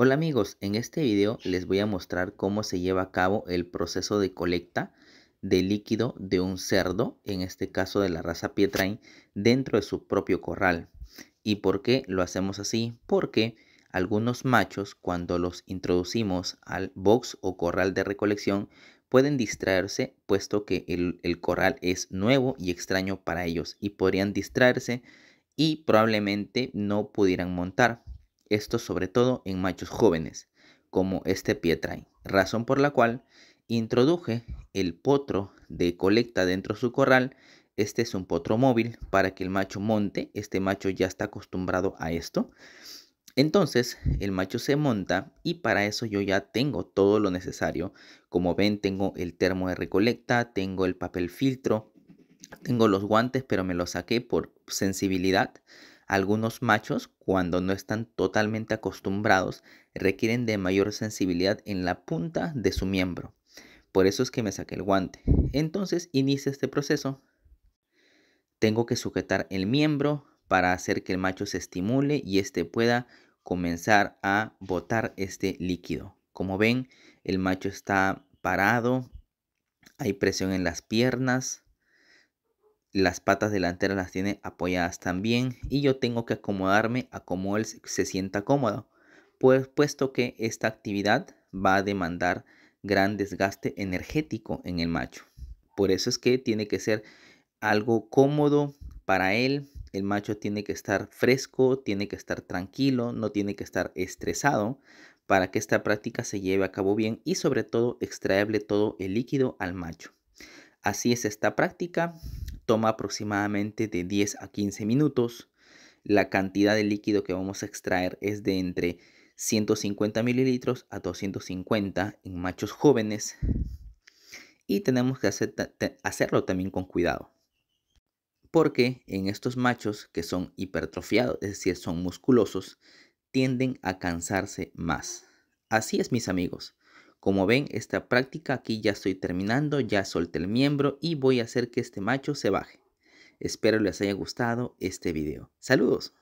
Hola amigos, en este video les voy a mostrar cómo se lleva a cabo el proceso de colecta de líquido de un cerdo, en este caso de la raza Pietrain, dentro de su propio corral. ¿Y por qué lo hacemos así? Porque algunos machos cuando los introducimos al box o corral de recolección pueden distraerse puesto que el, el corral es nuevo y extraño para ellos y podrían distraerse y probablemente no pudieran montar esto sobre todo en machos jóvenes, como este Pietrai, razón por la cual introduje el potro de colecta dentro de su corral. Este es un potro móvil para que el macho monte, este macho ya está acostumbrado a esto. Entonces el macho se monta y para eso yo ya tengo todo lo necesario. Como ven tengo el termo de recolecta, tengo el papel filtro, tengo los guantes pero me los saqué por sensibilidad. Algunos machos, cuando no están totalmente acostumbrados, requieren de mayor sensibilidad en la punta de su miembro. Por eso es que me saqué el guante. Entonces inicia este proceso. Tengo que sujetar el miembro para hacer que el macho se estimule y éste pueda comenzar a botar este líquido. Como ven, el macho está parado, hay presión en las piernas, las patas delanteras las tiene apoyadas también y yo tengo que acomodarme a como él se sienta cómodo, pues puesto que esta actividad va a demandar gran desgaste energético en el macho. Por eso es que tiene que ser algo cómodo para él. El macho tiene que estar fresco, tiene que estar tranquilo, no tiene que estar estresado para que esta práctica se lleve a cabo bien y sobre todo extraerle todo el líquido al macho. Así es esta práctica toma aproximadamente de 10 a 15 minutos. La cantidad de líquido que vamos a extraer es de entre 150 mililitros a 250 en machos jóvenes y tenemos que hacer, hacerlo también con cuidado. Porque en estos machos que son hipertrofiados, es decir, son musculosos, tienden a cansarse más. Así es, mis amigos. Como ven, esta práctica aquí ya estoy terminando, ya solté el miembro y voy a hacer que este macho se baje. Espero les haya gustado este video. Saludos.